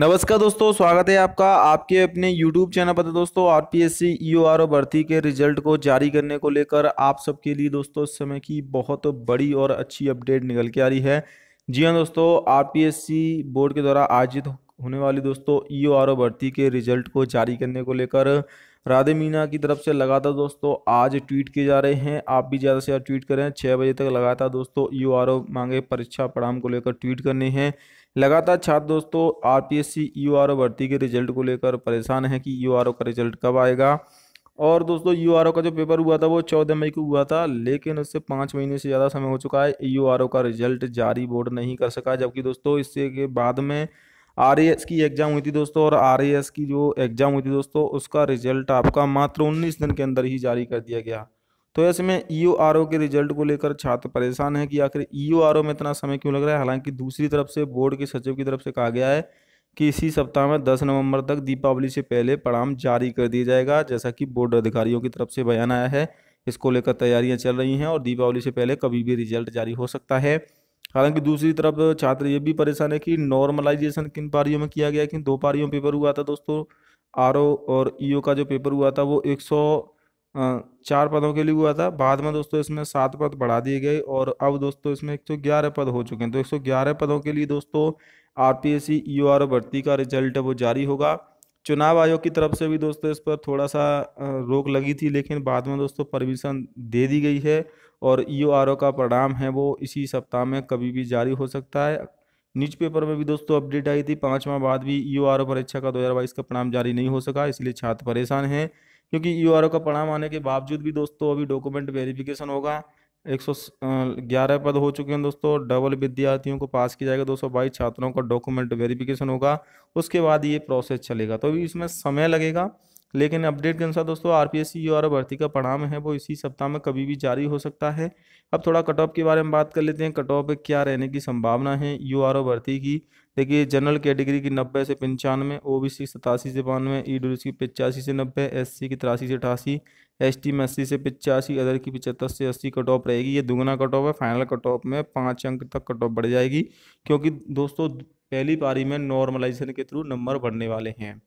नमस्कार दोस्तों स्वागत है आपका आपके अपने YouTube चैनल पर तो दोस्तों R P S C E R भर्ती के रिजल्ट को जारी करने को लेकर आप सबके लिए दोस्तों इस समय की बहुत बड़ी और अच्छी अपडेट निकल के आ रही है जी हाँ दोस्तों R P S C board के द्वारा आयोजित होने वाली दोस्तों ई e आर भर्ती के रिजल्ट को जारी करने को लेकर राधे मीना की तरफ से लगातार दोस्तों आज ट्वीट किए जा रहे हैं आप भी ज़्यादा से ज़्यादा ट्वीट करें छः बजे तक लगातार दोस्तों यू आर ओ मांगे परीक्षा परिणाम को लेकर ट्वीट करने हैं लगातार छात्र दोस्तों R P S C U R O भर्ती के रिजल्ट को लेकर परेशान है कि यू आर ओ का रिजल्ट कब आएगा और दोस्तों यू आर ओ का जो पेपर हुआ था वो चौदह मई को हुआ था लेकिन उससे पाँच महीने से ज़्यादा समय हो चुका है यू आर ओ का रिजल्ट जारी बोर्ड नहीं कर सका जबकि दोस्तों इससे के बाद में आर की एग्ज़ाम हुई थी दोस्तों और आर की जो एग्ज़ाम हुई थी दोस्तों उसका रिजल्ट आपका मात्र उन्नीस दिन के अंदर ही जारी कर दिया गया तो ऐसे में ई e के रिजल्ट को लेकर छात्र परेशान है कि आखिर ई e में इतना समय क्यों लग रहा है हालांकि दूसरी तरफ से बोर्ड के सचिव की तरफ से कहा गया है कि इसी सप्ताह में 10 नवंबर तक दीपावली से पहले परिणाम जारी कर दिया जाएगा जैसा कि बोर्ड अधिकारियों की तरफ से बयान आया है इसको लेकर तैयारियां चल रही हैं और दीपावली से पहले कभी भी रिजल्ट जारी हो सकता है हालांकि दूसरी तरफ छात्र ये भी परेशान है कि नॉर्मलाइजेशन किन पारियों में किया गया कि दो पारियों में पेपर हुआ था दोस्तों आर और ई e का जो पेपर हुआ था वो एक चार पदों के लिए हुआ था बाद में दोस्तों इसमें सात पद बढ़ा दिए गए और अब दोस्तों इसमें एक सौ ग्यारह पद हो चुके हैं तो एक सौ ग्यारह पदों के लिए दोस्तों R P S C E R भर्ती का रिजल्ट वो जारी होगा चुनाव आयोग की तरफ से भी दोस्तों इस पर थोड़ा सा रोक लगी थी लेकिन बाद में दोस्तों परमिशन दे दी गई है और ई ओ का परिणाम है वो इसी सप्ताह में कभी भी जारी हो सकता है न्यूज़पेपर में भी दोस्तों अपडेट आई थी पाँच माह बाद भी ई परीक्षा का बाईस का परिणाम जारी नहीं हो सका इसलिए छात्र परेशान हैं क्योंकि ई का परिणाम आने के बावजूद भी दोस्तों अभी डॉक्यूमेंट वेरिफिकेशन होगा एक सौ ग्यारह पद हो चुके हैं दोस्तों डबल विद्यार्थियों को पास किया जाएगा दो सौ बाईस छात्रों का डॉक्यूमेंट वेरिफिकेशन होगा उसके बाद ये प्रोसेस चलेगा तो अभी इसमें समय लगेगा लेकिन अपडेट के अनुसार दोस्तों आर पी एस सी और भर्ती का परिणाम है वो इसी सप्ताह में कभी भी जारी हो सकता है अब थोड़ा कट ऑफ के बारे में बात कर लेते हैं कट ऑफ क्या रहने की संभावना है यू आर भर्ती की देखिए जनरल कैटेगरी की नब्बे से पंचानवे ओ बी सी सतासी से बानवे ई डब्ल्यू की पचासी से नब्बे एस सी की तिरासी से अठासी एस टी में अस्सी से पचासी अदर की पचहत्तर से अस्सी कट ऑफ रहेगी ये दुगना कट ऑफ है फाइनल कट ऑफ में पाँच अंक तक कट ऑफ बढ़ जाएगी क्योंकि दोस्तों पहली पारी में नॉर्मलाइजेशन के थ्रू नंबर बढ़ने वाले हैं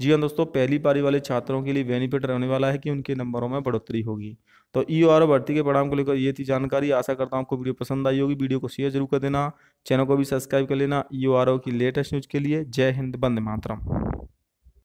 जी हाँ दोस्तों पहली पारी वाले छात्रों के लिए बेनिफिट रहने वाला है कि उनके नंबरों में बढ़ोतरी होगी तो ई और भर्ती के परिणाम को लेकर ये थी जानकारी आशा करता हूँ आपको वीडियो पसंद आई होगी वीडियो को शेयर जरूर कर देना चैनल को भी सब्सक्राइब कर लेना ई की लेटेस्ट न्यूज़ के लिए जय हिंद बंद मातरम